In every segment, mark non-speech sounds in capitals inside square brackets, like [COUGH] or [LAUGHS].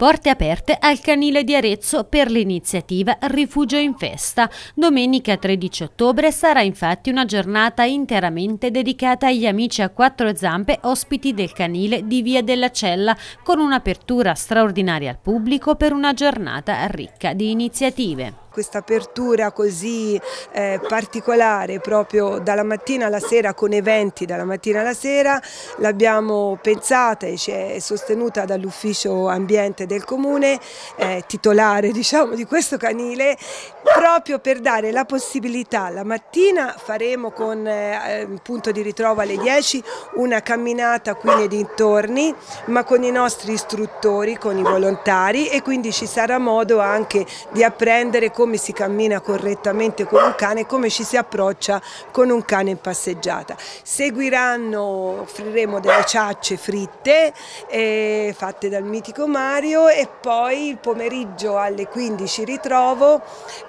Porte aperte al canile di Arezzo per l'iniziativa Rifugio in Festa. Domenica 13 ottobre sarà infatti una giornata interamente dedicata agli amici a quattro zampe ospiti del canile di Via della Cella, con un'apertura straordinaria al pubblico per una giornata ricca di iniziative. Questa apertura così eh, particolare proprio dalla mattina alla sera con eventi dalla mattina alla sera l'abbiamo pensata e ci è sostenuta dall'ufficio ambiente del comune eh, titolare [LAUGHS] diciamo, di questo canile proprio per dare la possibilità la mattina faremo con eh, ehm, punto di ritrovo alle 10 una camminata qui nei dintorni ma con i nostri istruttori, con i volontari e quindi ci sarà modo anche di apprendere come come si cammina correttamente con un cane e come ci si approccia con un cane in passeggiata. Seguiranno, offriremo delle ciacce fritte eh, fatte dal mitico Mario e poi il pomeriggio alle 15 ritrovo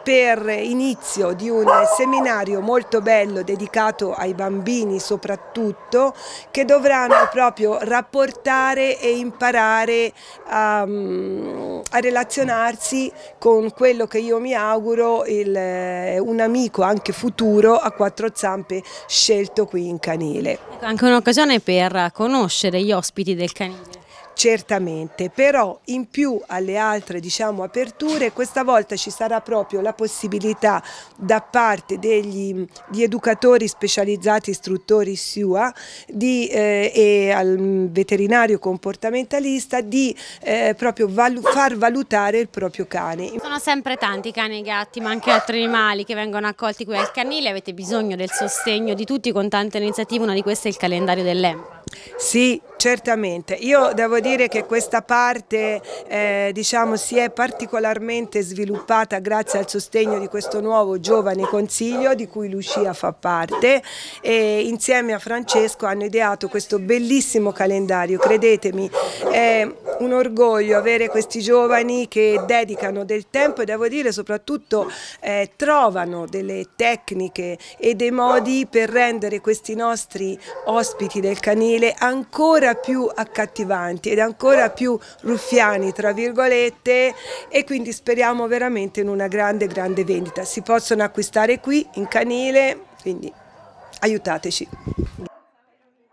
per inizio di un seminario molto bello dedicato ai bambini soprattutto che dovranno proprio rapportare e imparare a, mm, a relazionarsi con quello che io mi auguro auguro il, eh, un amico anche futuro a quattro zampe scelto qui in canile. Ecco, anche un'occasione per conoscere gli ospiti del canile certamente, però in più alle altre diciamo, aperture questa volta ci sarà proprio la possibilità da parte degli educatori specializzati istruttori SIUA di, eh, e al veterinario comportamentalista di eh, proprio valu far valutare il proprio cane. Sono sempre tanti cani e gatti ma anche altri animali che vengono accolti qui al canile, avete bisogno del sostegno di tutti con tante iniziative, una di queste è il calendario dell'EMPA. Sì, certamente. Io devo dire che questa parte eh, diciamo, si è particolarmente sviluppata grazie al sostegno di questo nuovo giovane consiglio di cui Lucia fa parte e insieme a Francesco hanno ideato questo bellissimo calendario, credetemi. Eh, un orgoglio avere questi giovani che dedicano del tempo e devo dire soprattutto eh, trovano delle tecniche e dei modi per rendere questi nostri ospiti del canile ancora più accattivanti ed ancora più ruffiani tra virgolette e quindi speriamo veramente in una grande grande vendita. Si possono acquistare qui in canile, quindi aiutateci.